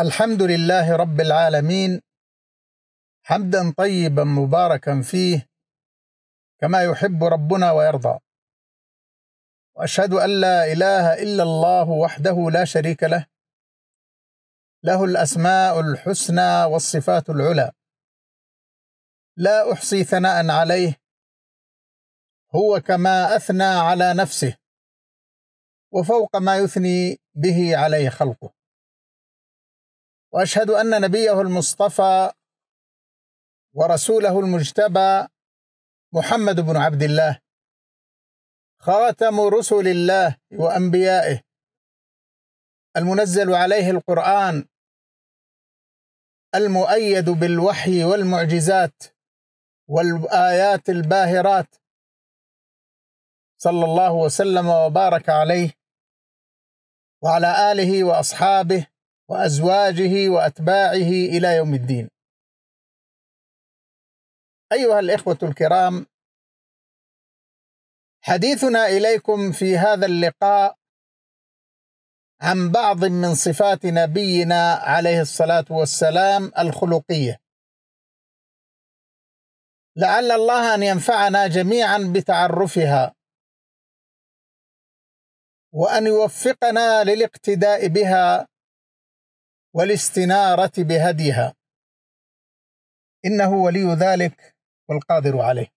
الحمد لله رب العالمين حمدا طيبا مباركا فيه كما يحب ربنا ويرضى واشهد ان لا اله الا الله وحده لا شريك له له الاسماء الحسنى والصفات العلى لا احصي ثناء عليه هو كما اثنى على نفسه وفوق ما يثني به عليه خلقه واشهد ان نبيه المصطفى ورسوله المجتبى محمد بن عبد الله خاتم رسل الله وانبيائه المنزل عليه القران المؤيد بالوحي والمعجزات والايات الباهرات صلى الله وسلم وبارك عليه وعلى اله واصحابه وأزواجه وأتباعه إلى يوم الدين أيها الإخوة الكرام حديثنا إليكم في هذا اللقاء عن بعض من صفات نبينا عليه الصلاة والسلام الخلقية لعل الله أن ينفعنا جميعا بتعرفها وأن يوفقنا للاقتداء بها والاستناره بهديها انه ولي ذلك والقادر عليه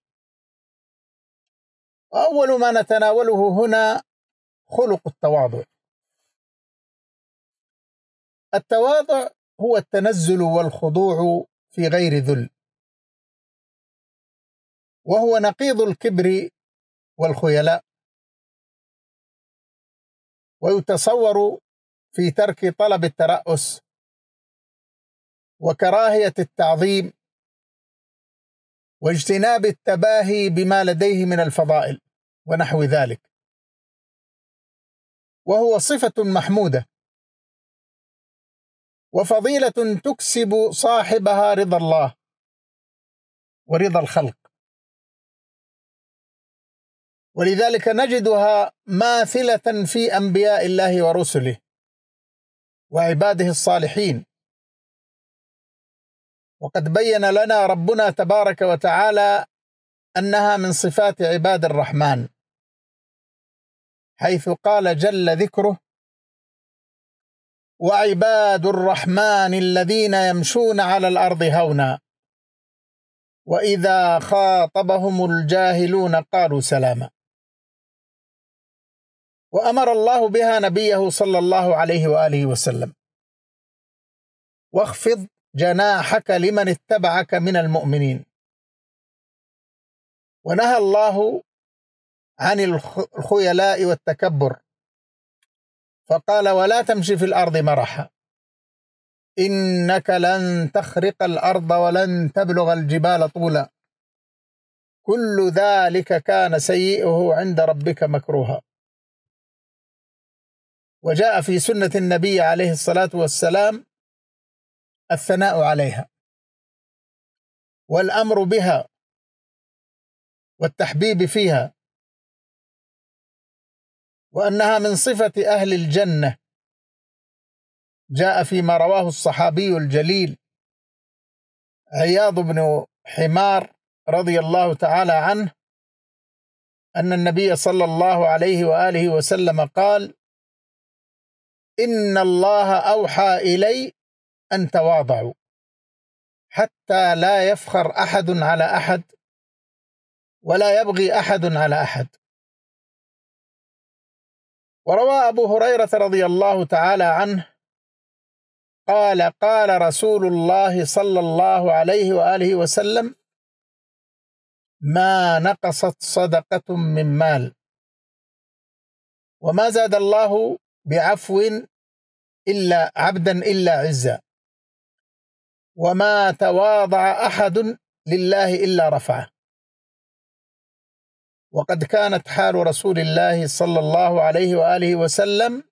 واول ما نتناوله هنا خلق التواضع التواضع هو التنزل والخضوع في غير ذل وهو نقيض الكبر والخيلاء ويتصور في ترك طلب الترأس وكراهية التعظيم واجتناب التباهي بما لديه من الفضائل ونحو ذلك وهو صفة محمودة وفضيلة تكسب صاحبها رضا الله ورضا الخلق ولذلك نجدها ماثلة في أنبياء الله ورسله وعباده الصالحين وقد بين لنا ربنا تبارك وتعالى انها من صفات عباد الرحمن حيث قال جل ذكره وعباد الرحمن الذين يمشون على الارض هونا واذا خاطبهم الجاهلون قالوا سلاما وامر الله بها نبيه صلى الله عليه واله وسلم واخفض جناحك لمن اتبعك من المؤمنين ونهى الله عن الخيلاء والتكبر فقال ولا تمشي في الارض مرحا انك لن تخرق الارض ولن تبلغ الجبال طولا كل ذلك كان سيئه عند ربك مكروها وجاء في سنه النبي عليه الصلاه والسلام الثناء عليها والامر بها والتحبيب فيها وانها من صفه اهل الجنه جاء فيما رواه الصحابي الجليل عياض بن حمار رضي الله تعالى عنه ان النبي صلى الله عليه واله وسلم قال ان الله اوحى الي أن تواضعوا حتى لا يفخر أحد على أحد ولا يبغي أحد على أحد وروى أبو هريرة رضي الله تعالى عنه قال قال رسول الله صلى الله عليه وآله وسلم ما نقصت صدقة من مال وما زاد الله بعفو إلا عبدا إلا عزا وما تواضع أحد لله إلا رفعه وقد كانت حال رسول الله صلى الله عليه وآله وسلم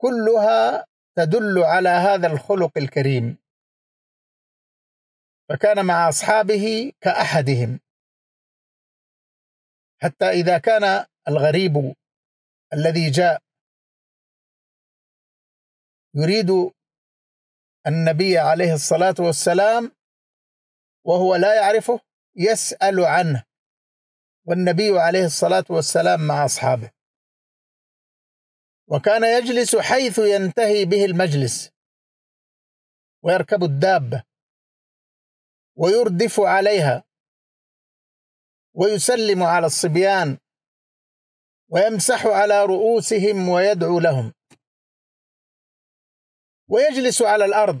كلها تدل على هذا الخلق الكريم فكان مع أصحابه كأحدهم حتى إذا كان الغريب الذي جاء يريد النبي عليه الصلاة والسلام وهو لا يعرفه يسأل عنه والنبي عليه الصلاة والسلام مع أصحابه وكان يجلس حيث ينتهي به المجلس ويركب الدابة ويردف عليها ويسلم على الصبيان ويمسح على رؤوسهم ويدعو لهم ويجلس على الارض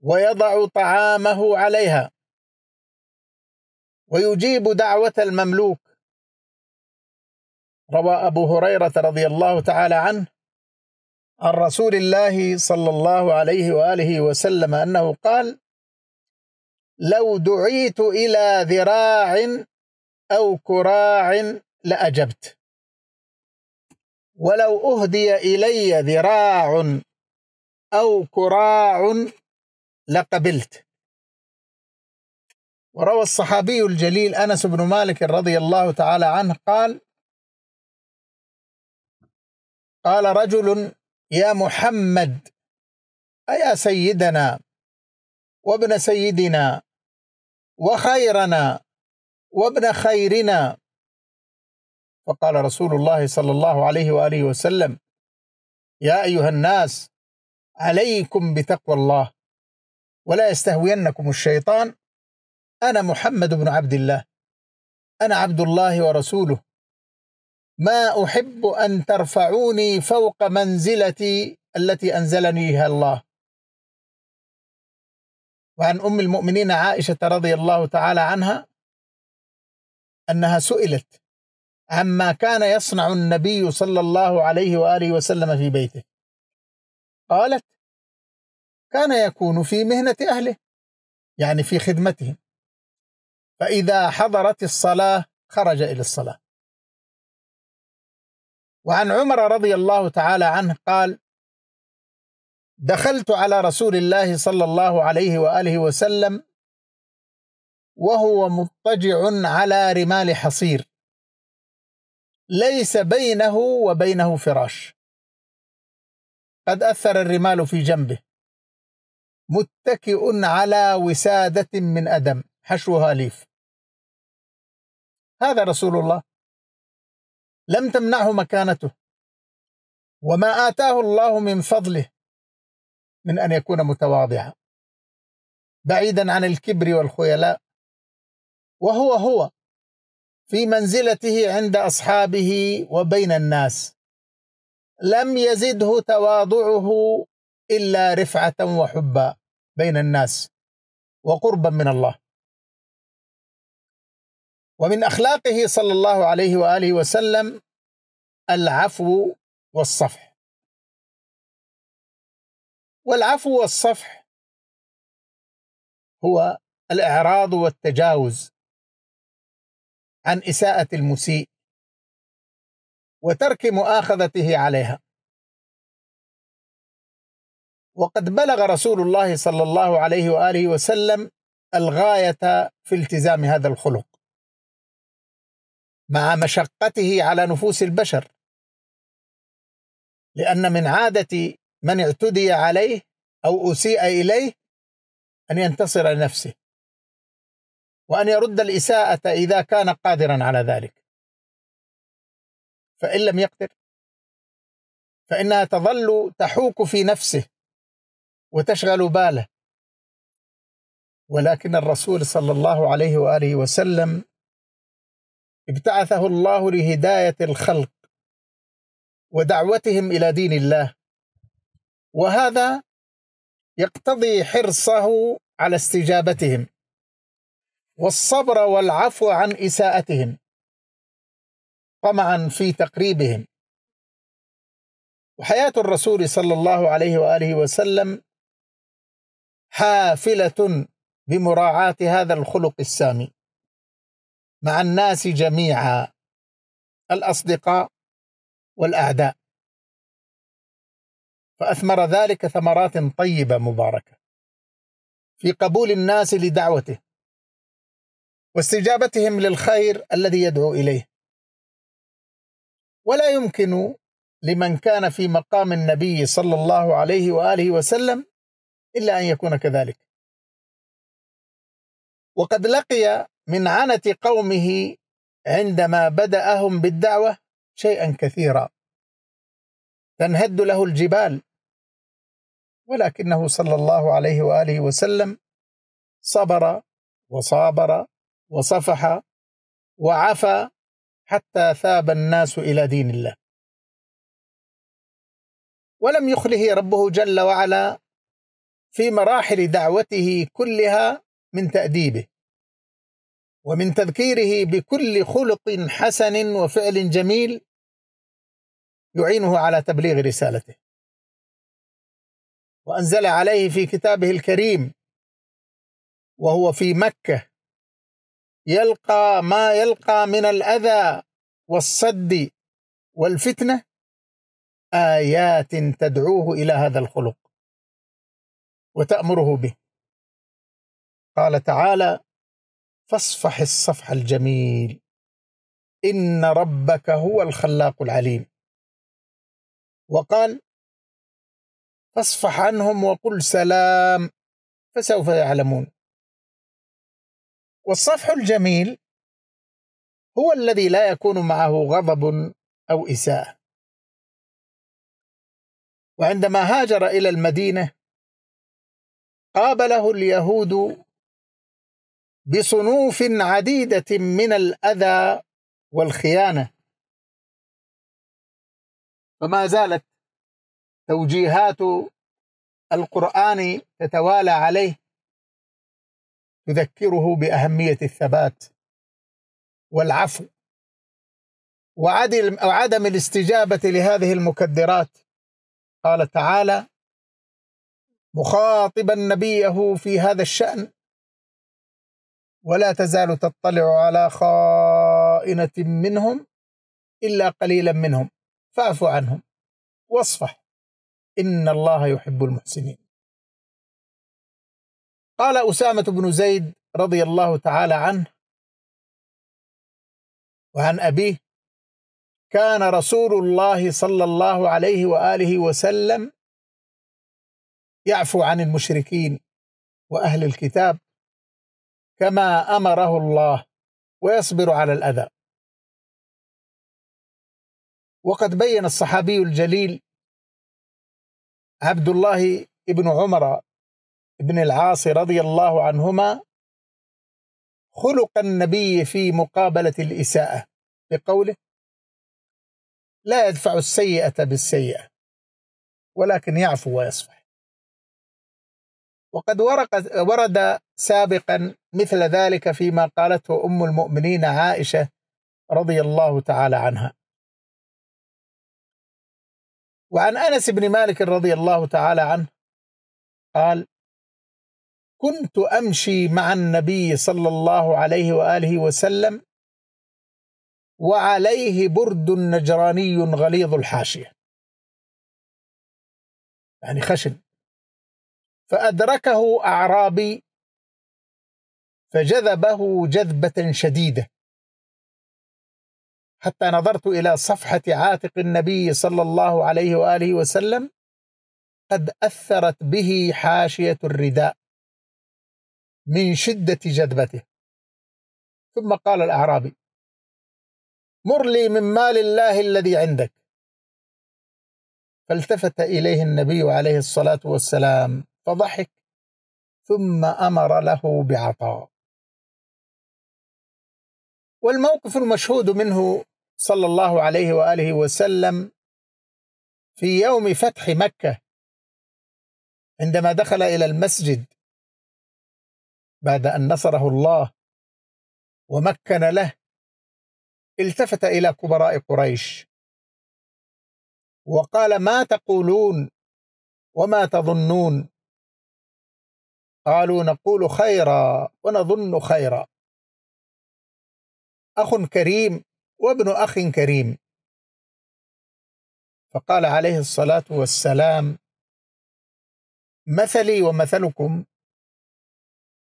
ويضع طعامه عليها ويجيب دعوه المملوك روى ابو هريره رضي الله تعالى عنه عن رسول الله صلى الله عليه واله وسلم انه قال لو دعيت الى ذراع او كراع لاجبت ولو اهدي الي ذراع أو كراع لقبلت وروى الصحابي الجليل أنس بن مالك رضي الله تعالى عنه قال قال رجل يا محمد أيا سيدنا وابن سيدنا وخيرنا وابن خيرنا فقال رسول الله صلى الله عليه وآله وسلم يا أيها الناس عليكم بتقوى الله ولا يستهوينكم الشيطان أنا محمد بن عبد الله أنا عبد الله ورسوله ما أحب أن ترفعوني فوق منزلتي التي أنزلنيها الله وعن أم المؤمنين عائشة رضي الله تعالى عنها أنها سئلت عما كان يصنع النبي صلى الله عليه وآله وسلم في بيته قالت كان يكون في مهنة أهله يعني في خدمتهم فإذا حضرت الصلاة خرج إلى الصلاة وعن عمر رضي الله تعالى عنه قال دخلت على رسول الله صلى الله عليه وآله وسلم وهو مضطجع على رمال حصير ليس بينه وبينه فراش قد أثر الرمال في جنبه متكئ على وسادة من أدم حشوها ليف هذا رسول الله لم تمنعه مكانته وما آتاه الله من فضله من أن يكون متواضعا بعيدا عن الكبر والخيلاء وهو هو في منزلته عند أصحابه وبين الناس لم يزده تواضعه إلا رفعة وحبا بين الناس وقربا من الله ومن أخلاقه صلى الله عليه وآله وسلم العفو والصفح والعفو والصفح هو الإعراض والتجاوز عن إساءة المسيء وترك مؤاخذته عليها وقد بلغ رسول الله صلى الله عليه واله وسلم الغايه في التزام هذا الخلق مع مشقته على نفوس البشر لان من عاده من اعتدي عليه او اسيء اليه ان ينتصر لنفسه وان يرد الاساءه اذا كان قادرا على ذلك فإن لم يقدر فإنها تظل تحوك في نفسه وتشغل باله ولكن الرسول صلى الله عليه وآله وسلم ابتعثه الله لهداية الخلق ودعوتهم إلى دين الله وهذا يقتضي حرصه على استجابتهم والصبر والعفو عن إساءتهم طمعا في تقريبهم وحياة الرسول صلى الله عليه وآله وسلم حافلة بمراعاة هذا الخلق السامي مع الناس جميعا الأصدقاء والأعداء فأثمر ذلك ثمرات طيبة مباركة في قبول الناس لدعوته واستجابتهم للخير الذي يدعو إليه ولا يمكن لمن كان في مقام النبي صلى الله عليه واله وسلم الا ان يكون كذلك وقد لقي من عنه قومه عندما بداهم بالدعوه شيئا كثيرا تنهد له الجبال ولكنه صلى الله عليه واله وسلم صبر وصابر وصفح وعفى حتى ثاب الناس إلى دين الله ولم يخله ربه جل وعلا في مراحل دعوته كلها من تأديبه ومن تذكيره بكل خلق حسن وفعل جميل يعينه على تبليغ رسالته وأنزل عليه في كتابه الكريم وهو في مكة يلقى ما يلقى من الاذى والصد والفتنه ايات تدعوه الى هذا الخلق وتامره به قال تعالى فاصفح الصفح الجميل ان ربك هو الخلاق العليم وقال فاصفح عنهم وقل سلام فسوف يعلمون والصفح الجميل هو الذي لا يكون معه غضب أو إساءة وعندما هاجر إلى المدينة قابله اليهود بصنوف عديدة من الأذى والخيانة فما زالت توجيهات القرآن تتوالى عليه يذكره باهميه الثبات والعفو وعدم الاستجابه لهذه المكدرات قال تعالى مخاطبا نبيه في هذا الشان ولا تزال تطلع على خائنه منهم الا قليلا منهم فاعف عنهم واصفح ان الله يحب المحسنين قال أسامة بن زيد رضي الله تعالى عنه وعن أبيه كان رسول الله صلى الله عليه وآله وسلم يعفو عن المشركين وأهل الكتاب كما أمره الله ويصبر على الأذى وقد بين الصحابي الجليل عبد الله بن عمر بن العاص رضي الله عنهما خلق النبي في مقابلة الإساءة بقوله لا يدفع السيئة بالسيئة ولكن يعفو ويصفح وقد ورد سابقا مثل ذلك فيما قالته أم المؤمنين عائشة رضي الله تعالى عنها وعن أنس بن مالك رضي الله تعالى عنه قال كنت امشي مع النبي صلى الله عليه واله وسلم وعليه برد نجراني غليظ الحاشيه يعني خشن فادركه اعرابي فجذبه جذبه شديده حتى نظرت الى صفحه عاتق النبي صلى الله عليه واله وسلم قد اثرت به حاشيه الرداء من شدة جذبته ثم قال الأعرابي مر لي من مال الله الذي عندك فالتفت إليه النبي عليه الصلاة والسلام فضحك ثم أمر له بعطاء والموقف المشهود منه صلى الله عليه وآله وسلم في يوم فتح مكة عندما دخل إلى المسجد بعد أن نصره الله ومكن له التفت إلى كبراء قريش وقال ما تقولون وما تظنون قالوا نقول خيرا ونظن خيرا أخ كريم وابن أخ كريم فقال عليه الصلاة والسلام مثلي ومثلكم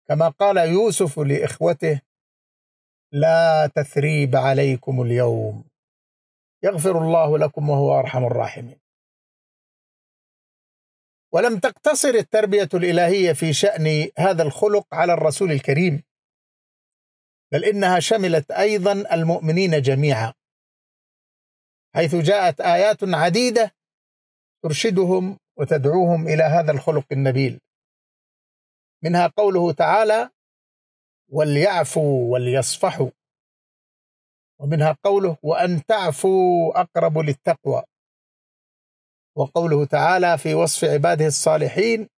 كما قال يوسف لاخوته لا تثريب عليكم اليوم يغفر الله لكم وهو ارحم الراحمين ولم تقتصر التربيه الالهيه في شان هذا الخلق على الرسول الكريم بل انها شملت ايضا المؤمنين جميعا حيث جاءت ايات عديده ترشدهم وتدعوهم الى هذا الخلق النبيل منها قوله تعالى وليعفوا وليصفحوا ومنها قوله وأن تعفوا أقرب للتقوى وقوله تعالى في وصف عباده الصالحين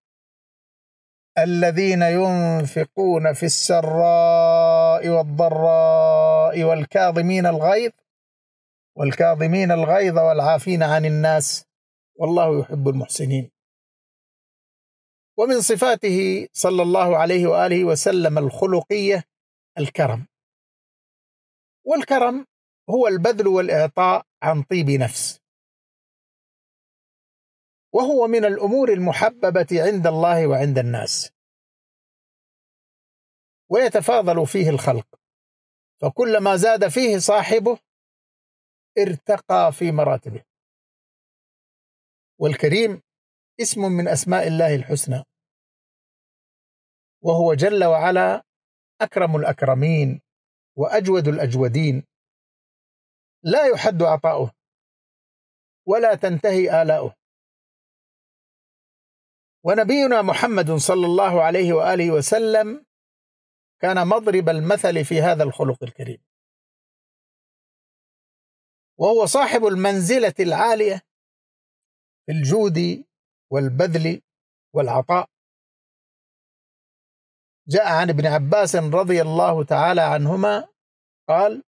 الذين ينفقون في السراء والضراء والكاظمين الغيظ والكاظمين الغيظ والعافين عن الناس والله يحب المحسنين ومن صفاته صلى الله عليه واله وسلم الخلقيه الكرم والكرم هو البذل والاعطاء عن طيب نفس وهو من الامور المحببه عند الله وعند الناس ويتفاضل فيه الخلق فكلما زاد فيه صاحبه ارتقى في مراتبه والكريم اسم من اسماء الله الحسنى وهو جل وعلا اكرم الاكرمين واجود الاجودين لا يحد عطاؤه ولا تنتهي آلاؤه ونبينا محمد صلى الله عليه وآله وسلم كان مضرب المثل في هذا الخلق الكريم وهو صاحب المنزلة العالية في الجود والبذل والعطاء جاء عن ابن عباس رضي الله تعالى عنهما قال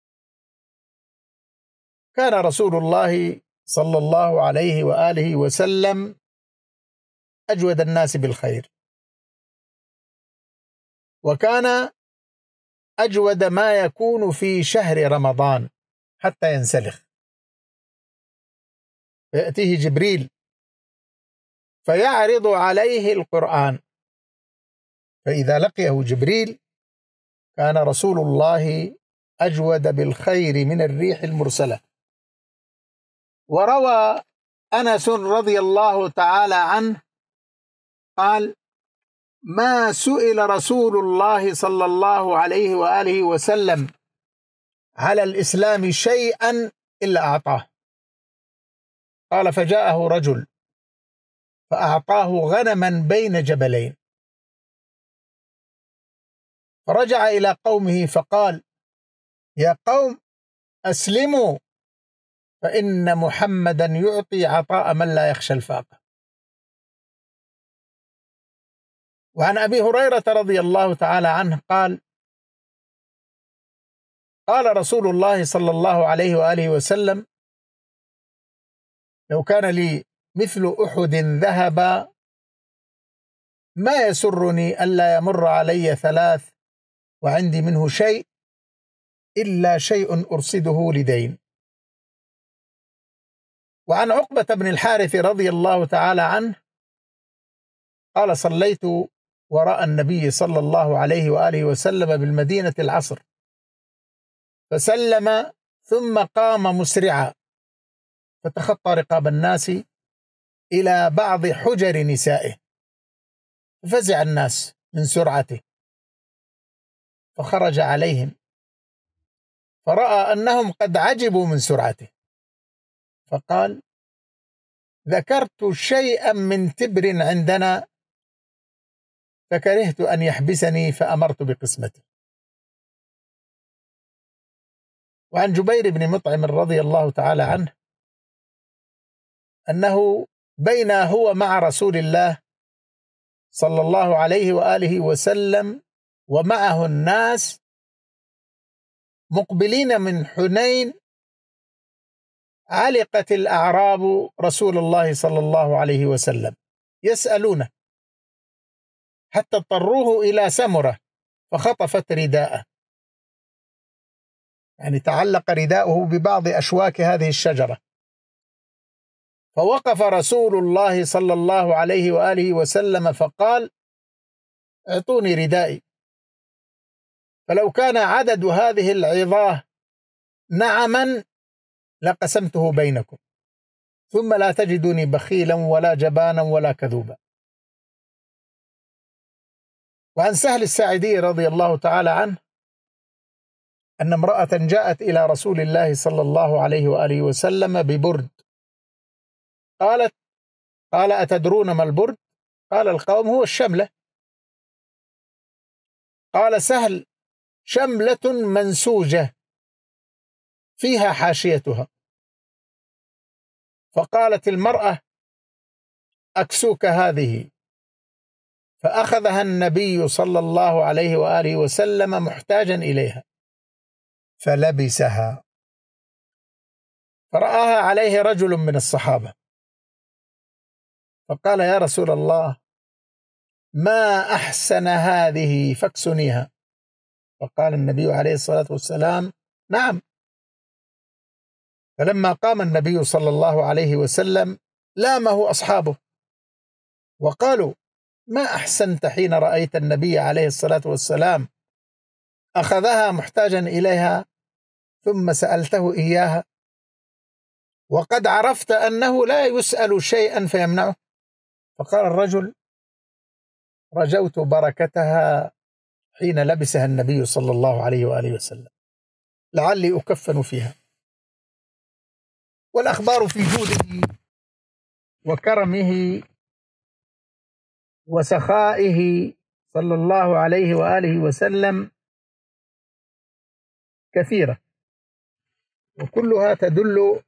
كان رسول الله صلى الله عليه وآله وسلم أجود الناس بالخير وكان أجود ما يكون في شهر رمضان حتى ينسلخ فيأتيه جبريل فيعرض عليه القرآن فإذا لقيه جبريل كان رسول الله أجود بالخير من الريح المرسلة وروى أنس رضي الله تعالى عنه قال ما سئل رسول الله صلى الله عليه وآله وسلم على الإسلام شيئا إلا أعطاه قال فجاءه رجل فأعطاه غنما بين جبلين فرجع إلى قومه فقال يا قوم أسلموا فإن محمدا يعطي عطاء من لا يخشى الفاقة وعن أبي هريرة رضي الله تعالى عنه قال قال رسول الله صلى الله عليه وآله وسلم لو كان لي مثل أحد ذهب ما يسرني ألا يمر علي ثلاث وعندي منه شيء إلا شيء أرصده لدين وعن عقبة بن الحارث رضي الله تعالى عنه قال صليت وراء النبي صلى الله عليه وآله وسلم بالمدينة العصر فسلم ثم قام مسرعا فتخطى رقاب الناس إلى بعض حجر نسائه ففزع الناس من سرعته فخرج عليهم فرأى أنهم قد عجبوا من سرعته فقال ذكرت شيئا من تبر عندنا فكرهت أن يحبسني فأمرت بقسمته وعن جبير بن مطعم رضي الله تعالى عنه أنه بين هو مع رسول الله صلى الله عليه واله وسلم ومعه الناس مقبلين من حنين علقت الاعراب رسول الله صلى الله عليه وسلم يسالونه حتى اضطروه الى سمره فخطفت رداءه يعني تعلق رداؤه ببعض اشواك هذه الشجره فوقف رسول الله صلى الله عليه وآله وسلم فقال اعطوني ردائي فلو كان عدد هذه العظاه نعما لقسمته بينكم ثم لا تجدني بخيلا ولا جبانا ولا كذوبا وعن سهل الساعدي رضي الله تعالى عنه أن امرأة جاءت إلى رسول الله صلى الله عليه وآله وسلم ببرد قالت قال أتدرون ما البرد قال القوم هو الشملة قال سهل شملة منسوجة فيها حاشيتها فقالت المرأة أكسوك هذه فأخذها النبي صلى الله عليه وآله وسلم محتاجا إليها فلبسها فرآها عليه رجل من الصحابة فقال يا رسول الله ما أحسن هذه فاكسنيها فقال النبي عليه الصلاة والسلام نعم فلما قام النبي صلى الله عليه وسلم لامه أصحابه وقالوا ما أحسنت حين رأيت النبي عليه الصلاة والسلام أخذها محتاجا إليها ثم سألته إياها وقد عرفت أنه لا يسأل شيئا فيمنعه فقال الرجل رجوت بركتها حين لبسها النبي صلى الله عليه وآله وسلم لعلي أكفن فيها والأخبار في جوده وكرمه وسخائه صلى الله عليه وآله وسلم كثيرة وكلها تدل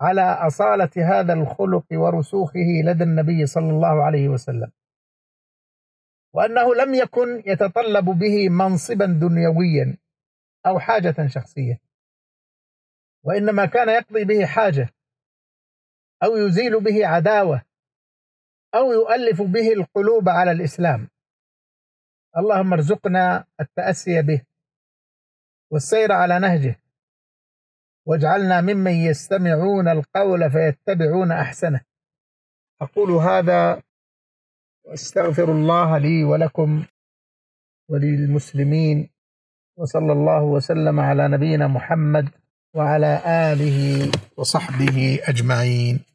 على أصالة هذا الخلق ورسوخه لدى النبي صلى الله عليه وسلم وأنه لم يكن يتطلب به منصبا دنيويا أو حاجة شخصية وإنما كان يقضي به حاجة أو يزيل به عداوة أو يؤلف به القلوب على الإسلام اللهم ارزقنا التأسي به والسير على نهجه واجعلنا ممن يستمعون القول فيتبعون احسنه اقول هذا واستغفر الله لي ولكم وللمسلمين وصلى الله وسلم على نبينا محمد وعلى اله وصحبه اجمعين